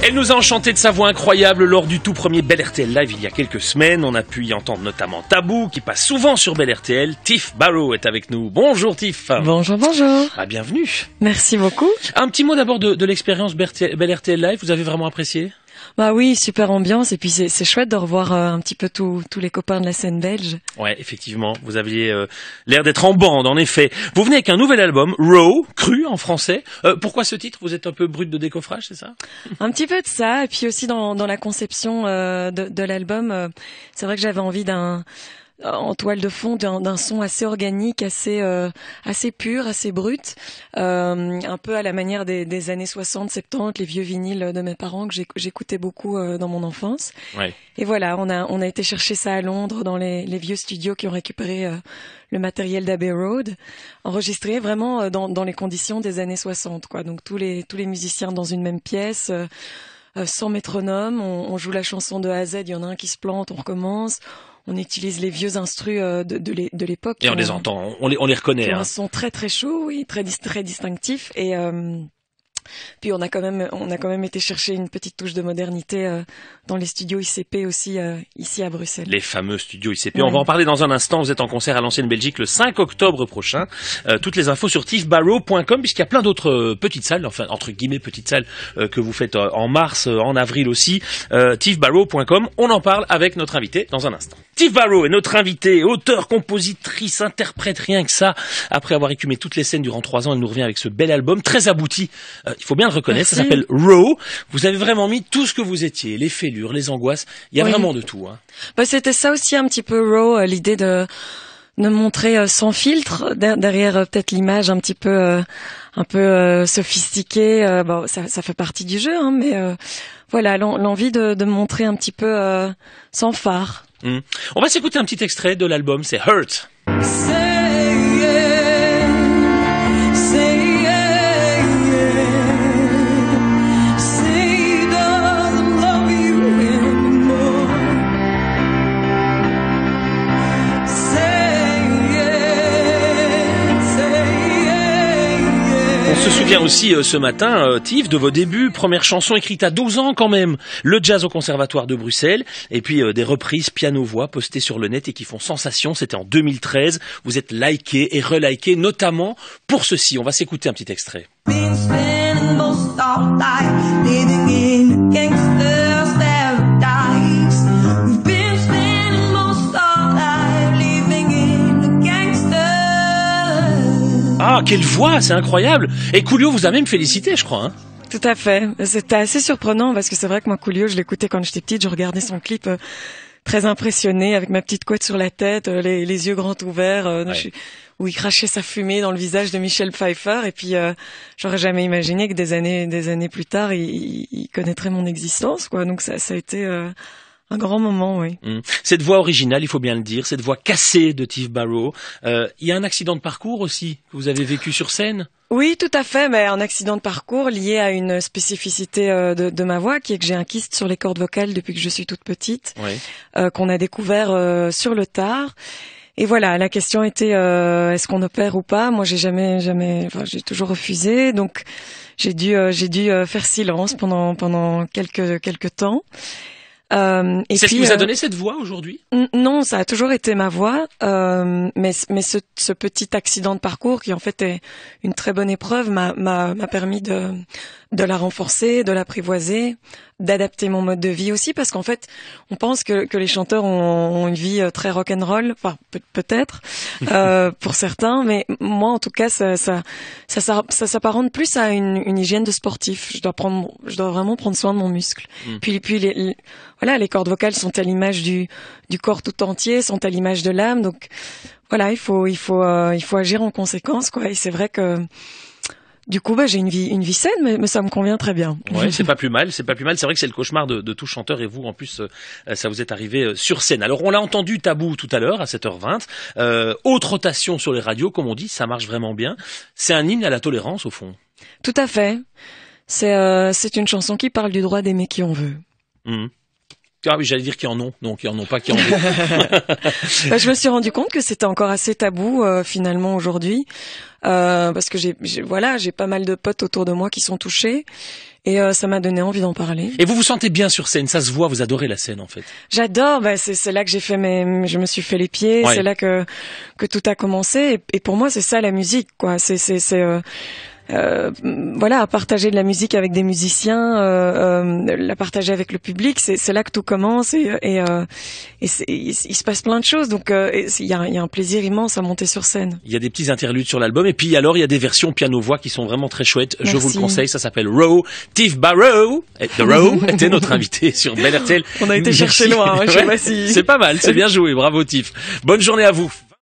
Elle nous a enchanté de sa voix incroyable lors du tout premier Bel RTL Live il y a quelques semaines. On a pu y entendre notamment Tabou, qui passe souvent sur Bel RTL. Tiff Barrow est avec nous. Bonjour Tiff. Bonjour, bonjour. Ah, bienvenue. Merci beaucoup. Un petit mot d'abord de, l'expérience Bel RTL Live. Vous avez vraiment apprécié bah oui, super ambiance et puis c'est chouette de revoir euh, un petit peu tous les copains de la scène belge. Ouais, effectivement, vous aviez euh, l'air d'être en bande, en effet. Vous venez avec un nouvel album, Raw, cru en français. Euh, pourquoi ce titre Vous êtes un peu brut de décoffrage, c'est ça Un petit peu de ça et puis aussi dans, la conception de l'album, c'est vrai que j'avais envie d'un euh, en toile de fond d'un son assez organique, assez euh, assez pur, assez brut, euh, un peu à la manière des, des, années 60, 70, les vieux vinyles de mes parents que j'écoutais beaucoup dans mon enfance. Et voilà, on a on a été chercher ça à Londres dans les, les vieux studios qui ont récupéré le matériel d'Abbey Road, enregistré vraiment dans, dans les conditions des années 60, quoi. Donc tous les tous les musiciens dans une même pièce. Euh, sans métronome. On, joue la chanson de A à Z, il y en a un qui se plante, on recommence. On utilise les vieux instrus euh, de, de l'époque. Et on, les euh, entend, on les, on les reconnaît. Ils hein. sont très très chauds, oui, très, très distinctifs. Et... Puis on a quand même, on a quand même été chercher une petite touche de modernité euh, dans les studios ICP aussi euh, ici à Bruxelles. Les fameux studios ICP. On va en parler dans un instant. Vous êtes en concert à l'ancienne Belgique le 5 octobre prochain. Euh, toutes les infos sur tiffbarrow.com puisqu'il y a plein d'autres petites salles, enfin entre guillemets petites salles que vous faites en mars, en avril aussi. tiffbarrow.com. On en parle avec notre invité dans un instant. Tiff Barrow est notre invité, auteur, compositrice, interprète, rien que ça. Après avoir écumé toutes les scènes durant trois ans, elle nous revient avec ce bel album très abouti il faut bien le reconnaître, ça s'appelle Raw. Vous avez vraiment mis tout ce que vous étiez, les fêlures, les angoisses, il y a vraiment de tout. Hein. Bah, c'était ça aussi un petit peu Raw, euh, l'idée de de montrer euh, sans filtre derrière euh, peut-être l'image un petit peu un peu sophistiquée bon ça, fait partie du jeu hein, mais voilà l'envie de, montrer un petit peu sans phare hmm. on va s'écouter un petit extrait de l'album c'est Hurt aussi euh, ce matin, euh, Tiff, de vos débuts, première chanson écrite à 12 ans quand même, le jazz au Conservatoire de Bruxelles, et puis euh, des reprises piano-voix postées sur le net et qui font sensation, c'était en 2013, vous êtes liké et reliké, notamment pour ceci, on va s'écouter un petit extrait. Ah, quelle voix, c'est incroyable. Et Coolio vous a même félicité, je crois. Hein. Tout à fait. C'était assez surprenant parce que c'est vrai que moi, Coolio, je l'écoutais quand j'étais petite, je regardais son clip. Euh, très impressionné avec ma petite couette sur la tête, euh, les, yeux grands ouverts, euh, où il crachait sa fumée dans le visage de Michel Pfeiffer. Et puis, j'aurais jamais imaginé que des années, des années plus tard, il, connaîtrait mon existence, quoi. Donc ça a été un grand moment, oui. Mm. Cette voix originale, il faut bien le dire, cette voix cassée de Tiff Barrow. Il euh, y a un accident de parcours aussi que vous avez vécu sur scène oui, tout à fait, mais un accident de parcours lié à une spécificité euh, de, ma voix, qui est que j'ai un kyste sur les cordes vocales depuis que je suis toute petite, euh, qu'on a découvert sur le tard. Et voilà, la question était est-ce qu'on opère ou pas Moi, j'ai jamais, jamais, enfin, j'ai toujours refusé, donc j'ai dû, j'ai dû faire silence pendant pendant quelques quelques temps. Euh, et c'est ce qui vous a euh, donné cette voix aujourd'hui Non, ça a toujours été ma voix, euh, mais, mais ce, petit accident de parcours qui en fait est une très bonne épreuve m'a permis de de la renforcer, de l'apprivoiser, d'adapter mon mode de vie aussi, parce qu'en fait, on pense que, que les chanteurs ont, une vie euh, très rock'n'roll, enfin peut-être euh, pour certains, mais moi en tout cas, ça, ça, ça, s'apparente plus à une, hygiène de sportif. Je dois prendre, je dois vraiment prendre soin de mon muscle. Mm. Puis, puis les, voilà, les cordes vocales sont à l'image du, du corps tout entier, sont à l'image de l'âme, donc voilà, il faut, il faut, euh, il faut agir en conséquence, quoi. Et c'est vrai que du coup, j'ai une vie, une vie saine, mais, ça me convient très bien. Ouais, c'est pas plus mal, c'est pas plus mal. C'est vrai que c'est le cauchemar de, tout chanteur et vous, en plus, euh, ça vous est arrivé euh, sur scène. Alors, on l'a entendu tabou tout à l'heure à 7h20. Euh, rotation sur les radios, comme on dit, ça marche vraiment bien. C'est un hymne à la tolérance, au fond. Tout à fait. C'est euh, une chanson qui parle du droit d'aimer qui on veut. Mmh. Ah oui, j'allais dire qu'ils en ont, donc ils en ont pas, qui en ont. Bah, je me suis rendu compte que c'était encore assez tabou euh, finalement aujourd'hui, euh, parce que j'ai, voilà, j'ai pas mal de potes autour de moi qui sont touchés. Et euh, ça m'a donné envie d'en parler. Et vous vous sentez bien sur scène, ça se voit, vous adorez la scène en fait. J'adore, bah, c'est là que j'ai fait mes, je me suis fait les pieds, c'est là que que tout a commencé. Et, pour moi, c'est ça la musique, quoi. C'est c'est c'est euh, voilà, à partager de la musique avec des musiciens, euh, euh la partager avec le public, c'est là que tout commence et, euh, il, se passe plein de choses. Donc il y a, un plaisir immense à monter sur scène. Il y a des petits interludes sur l'album et puis alors il y a des versions piano voix qui sont vraiment très chouettes. Je vous le conseille, ça s'appelle Row. Tiff Barrow, eh, The Row était notre invité sur Bel RTL. On a été chercher loin, hein, je sais pas si. C'est pas mal, c'est bien joué, bravo Tiff. Bonne journée à vous.